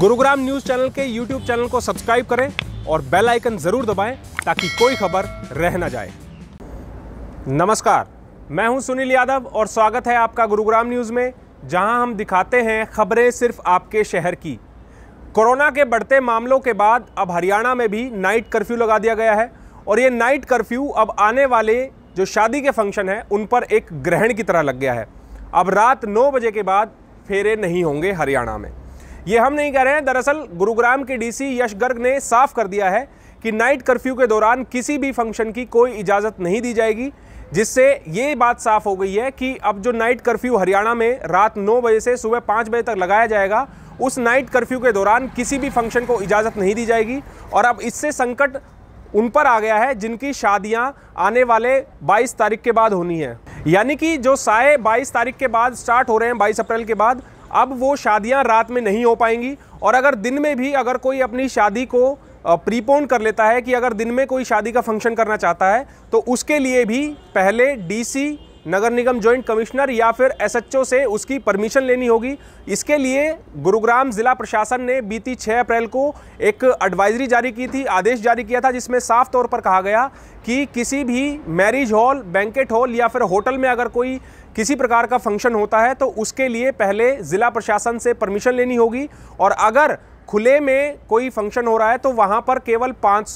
Gurugram news channel के YouTube channel को subscribe करें और बेल आइकन ज़रूर दबाएं ताकि कोई खबर रह न जाए नमस्कार मैं हूं सुनील यादव और स्वागत है आपका गुरुग्राम न्यूज़ में जहां हम दिखाते हैं खबरें सिर्फ आपके शहर की कोरोना के बढ़ते मामलों के बाद अब हरियाणा में भी नाइट कर्फ्यू लगा दिया गया है और ये नाइट कर्फ्यू अब आने वाले जो शादी के फंक्शन हैं उन पर एक ग्रहण की तरह लग गया है अब रात नौ बजे के बाद फेरे नहीं होंगे हरियाणा में ये हम नहीं कह रहे हैं दरअसल गुरुग्राम के डीसी यश गर्ग ने साफ कर दिया है कि नाइट कर्फ्यू के दौरान किसी भी फंक्शन की कोई इजाज़त नहीं दी जाएगी जिससे ये बात साफ हो गई है कि अब जो नाइट कर्फ्यू हरियाणा में रात नौ बजे से सुबह पाँच बजे तक लगाया जाएगा उस नाइट कर्फ्यू के दौरान किसी भी फंक्शन को इजाज़त नहीं दी जाएगी और अब इससे संकट उन पर आ गया है जिनकी शादियां आने वाले 22 तारीख के बाद होनी है यानी कि जो साए 22 तारीख के बाद स्टार्ट हो रहे हैं 22 अप्रैल के बाद अब वो शादियां रात में नहीं हो पाएंगी और अगर दिन में भी अगर कोई अपनी शादी को प्रीपोन कर लेता है कि अगर दिन में कोई शादी का फंक्शन करना चाहता है तो उसके लिए भी पहले डीसी नगर निगम जॉइंट कमिश्नर या फिर एसएचओ से उसकी परमिशन लेनी होगी इसके लिए गुरुग्राम ज़िला प्रशासन ने बीती 6 अप्रैल को एक एडवाइजरी जारी की थी आदेश जारी किया था जिसमें साफ तौर पर कहा गया कि किसी भी मैरिज हॉल बैंकेट हॉल या फिर होटल में अगर कोई किसी प्रकार का फंक्शन होता है तो उसके लिए पहले ज़िला प्रशासन से परमिशन लेनी होगी और अगर खुले में कोई फंक्शन हो रहा है तो वहाँ पर केवल पाँच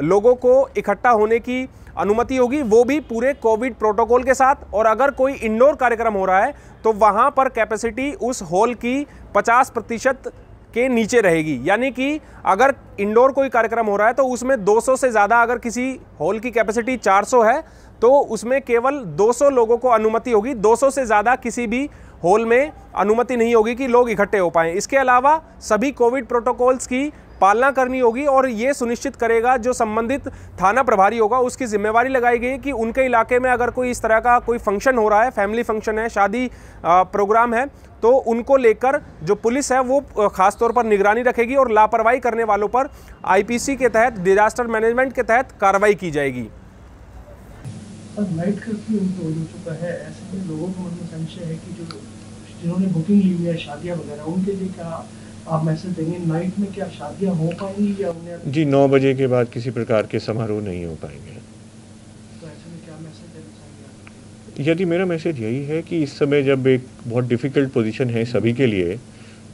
लोगों को इकट्ठा होने की अनुमति होगी वो भी पूरे कोविड प्रोटोकॉल के साथ और अगर कोई इंडोर कार्यक्रम हो रहा है तो वहाँ पर कैपेसिटी उस हॉल की 50 प्रतिशत के नीचे रहेगी यानी कि अगर इंडोर कोई कार्यक्रम हो रहा है तो उसमें 200 से ज़्यादा अगर किसी हॉल की कैपेसिटी 400 है तो उसमें केवल 200 लोगों को अनुमति होगी 200 से ज़्यादा किसी भी हॉल में अनुमति नहीं होगी कि लोग इकट्ठे हो पाएँ इसके अलावा सभी कोविड प्रोटोकॉल्स की पालना करनी होगी और ये सुनिश्चित करेगा जो संबंधित थाना प्रभारी होगा उसकी जिम्मेवारी लगाई गई कि उनके इलाके में अगर कोई इस तरह का कोई फंक्शन हो रहा है फैमिली फंक्शन है शादी प्रोग्राम है तो उनको लेकर जो पुलिस है वो खास तौर पर निगरानी रखेगी और लापरवाही करने वालों पर आईपीसी के तहत डिजास्टर मैनेजमेंट के तहत कार्रवाई की जाएगी और नाइट कर्फ्यू हो चुका है ऐसे में लोगों को संशय है कि जो जिन्होंने बुकिंग ली हुई है वगैरह उनके लिए क्या आप मैसेज देंगे नाइट में क्या शादियां हो पाएंगी या उन्हें जी नौ बजे के बाद किसी प्रकार के समारोह नहीं हो पाएंगे तो यदि मेरा मैसेज यही है कि इस समय जब एक बहुत डिफ़िकल्ट पोजीशन है सभी के लिए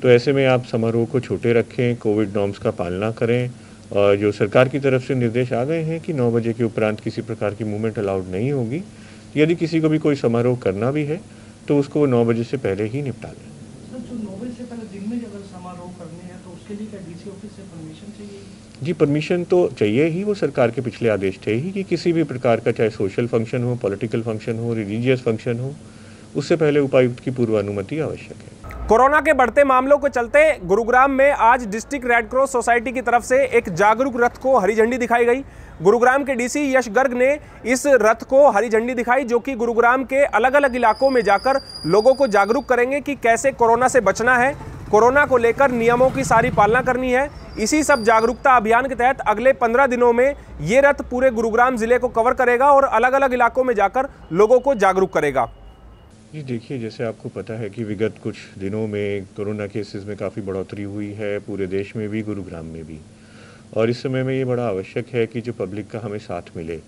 तो ऐसे में आप समारोह को छोटे रखें कोविड नॉर्म्स का पालना करें और जो सरकार की तरफ से निर्देश आ गए हैं कि नौ बजे के उपरांत किसी प्रकार की मूवमेंट अलाउड नहीं होगी यदि किसी को भी कोई समारोह करना भी है तो उसको नौ बजे से पहले ही निपटा लें इसके लिए क्या डीसी ऑफिस से परमिशन चाहिए जी परमिशन तो चाहिए ही वो सरकार के पिछले आदेश थे ही कि किसी भी प्रकार का चाहे सोशल फंक्शन हो पॉलिटिकल फंक्शन हो रिलीजियस फंक्शन हो उससे पहले उपायुक्त की पूर्व अनुमति आवश्यक है कोरोना के बढ़ते मामलों के चलते गुरुग्राम में आज डिस्ट्रिक्ट रेड क्रॉस सोसाइटी की तरफ से एक जागरूक रथ को हरी झंडी दिखाई गई गुरुग्राम के डीसी यश गर्ग ने इस रथ को हरी झंडी दिखाई जो कि गुरुग्राम के अलग अलग इलाकों में जाकर लोगों को जागरूक करेंगे कि कैसे कोरोना से बचना है कोरोना को लेकर नियमों की सारी पालना करनी है इसी सब जागरूकता अभियान के तहत अगले पंद्रह दिनों में ये रथ पूरे गुरुग्राम जिले को कवर करेगा और अलग अलग इलाकों में जाकर लोगों को जागरूक करेगा जी देखिए जैसे आपको पता है कि विगत कुछ दिनों में कोरोना केसेस में काफ़ी बढ़ोतरी हुई है पूरे देश में भी गुरुग्राम में भी और इस समय में ये बड़ा आवश्यक है कि जो पब्लिक का हमें साथ मिले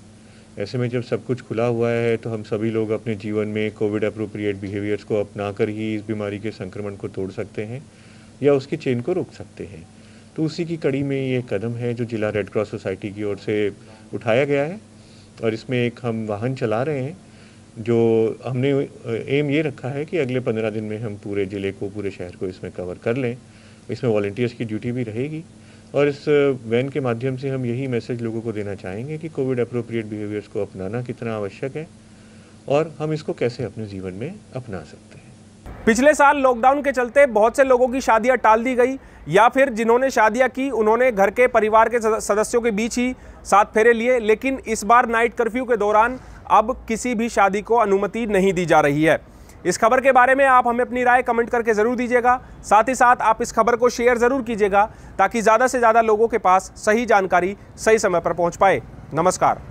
ऐसे में जब सब कुछ खुला हुआ है तो हम सभी लोग अपने जीवन में कोविड अप्रोप्रिएट बिहेवियर्स को अपना कर ही इस बीमारी के संक्रमण को तोड़ सकते हैं या उसके चेन को रोक सकते हैं तो उसी की कड़ी में ये कदम है जो जिला रेड क्रॉस सोसाइटी की ओर से उठाया गया है और इसमें एक हम वाहन चला रहे हैं जो हमने एम ये रखा है कि अगले पंद्रह दिन में हम पूरे ज़िले को पूरे शहर को इसमें कवर कर लें इसमें वॉल्टियर्स की ड्यूटी भी रहेगी और इस वैन के माध्यम से हम यही मैसेज लोगों को देना चाहेंगे कि कोविड अप्रोप्रिएट बिहेवियर्स को अपनाना कितना आवश्यक है और हम इसको कैसे अपने जीवन में अपना सकते हैं पिछले साल लॉकडाउन के चलते बहुत से लोगों की शादियां टाल दी गई या फिर जिन्होंने शादियां की उन्होंने घर के परिवार के सदस्यों के बीच ही साथ फेरे लिए लेकिन इस बार नाइट कर्फ्यू के दौरान अब किसी भी शादी को अनुमति नहीं दी जा रही है इस खबर के बारे में आप हमें अपनी राय कमेंट करके ज़रूर दीजिएगा साथ ही साथ आप इस खबर को शेयर ज़रूर कीजिएगा ताकि ज़्यादा से ज़्यादा लोगों के पास सही जानकारी सही समय पर पहुँच पाए नमस्कार